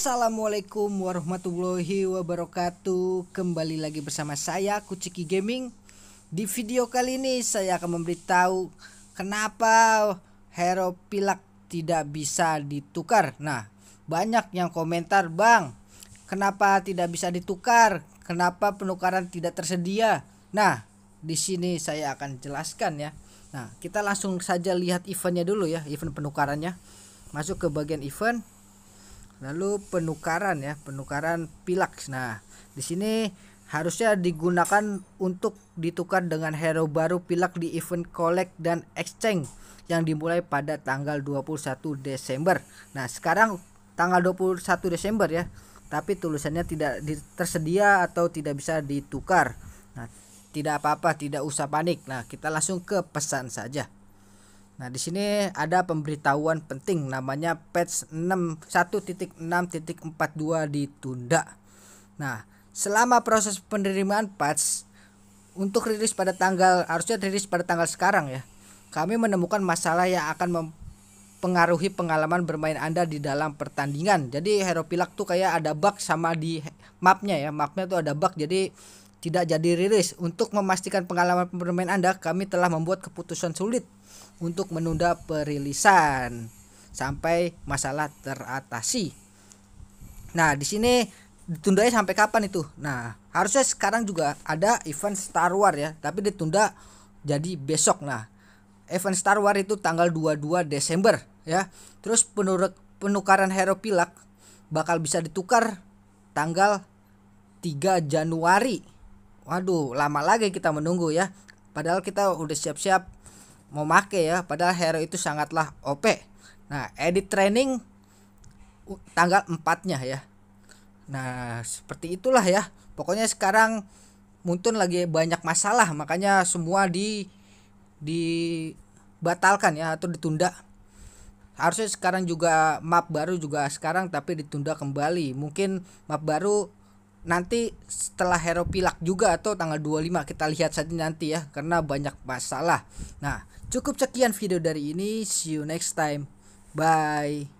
Assalamualaikum warahmatullahi wabarakatuh Kembali lagi bersama saya Kuciki Gaming Di video kali ini saya akan memberitahu Kenapa Hero Pilak tidak bisa ditukar Nah banyak yang komentar Bang Kenapa tidak bisa ditukar Kenapa penukaran tidak tersedia Nah di sini saya akan jelaskan ya Nah kita langsung saja lihat eventnya dulu ya Event penukarannya Masuk ke bagian event Lalu penukaran ya, penukaran Pilax Nah, di sini harusnya digunakan untuk ditukar dengan hero baru pilak di event collect dan exchange yang dimulai pada tanggal 21 Desember. Nah, sekarang tanggal 21 Desember ya, tapi tulisannya tidak tersedia atau tidak bisa ditukar. Nah, tidak apa-apa, tidak usah panik. Nah, kita langsung ke pesan saja. Nah, di sini ada pemberitahuan penting namanya patch 61.6.42 ditunda. Nah, selama proses penerimaan patch untuk rilis pada tanggal harusnya rilis pada tanggal sekarang ya. Kami menemukan masalah yang akan mempengaruhi pengalaman bermain Anda di dalam pertandingan. Jadi Hero Pilak tuh kayak ada bug sama di mapnya ya. Mapnya tuh ada bug jadi tidak jadi rilis. Untuk memastikan pengalaman bermain Anda, kami telah membuat keputusan sulit untuk menunda perilisan sampai masalah teratasi. Nah, di sini ditunda sampai kapan itu? Nah, harusnya sekarang juga ada event Star Wars ya, tapi ditunda jadi besok. Nah, event Star Wars itu tanggal 22 Desember ya. Terus penurut penukaran hero pilak bakal bisa ditukar tanggal 3 Januari waduh lama lagi kita menunggu ya padahal kita udah siap-siap mau make ya padahal hero itu sangatlah OP nah edit training tanggal 4 nya ya nah seperti itulah ya pokoknya sekarang Muntun lagi banyak masalah makanya semua di dibatalkan ya atau ditunda harusnya sekarang juga map baru juga sekarang tapi ditunda kembali mungkin map baru nanti setelah Hero Pilak juga atau tanggal 25 kita lihat saja nanti ya karena banyak masalah. Nah, cukup sekian video dari ini. See you next time. Bye.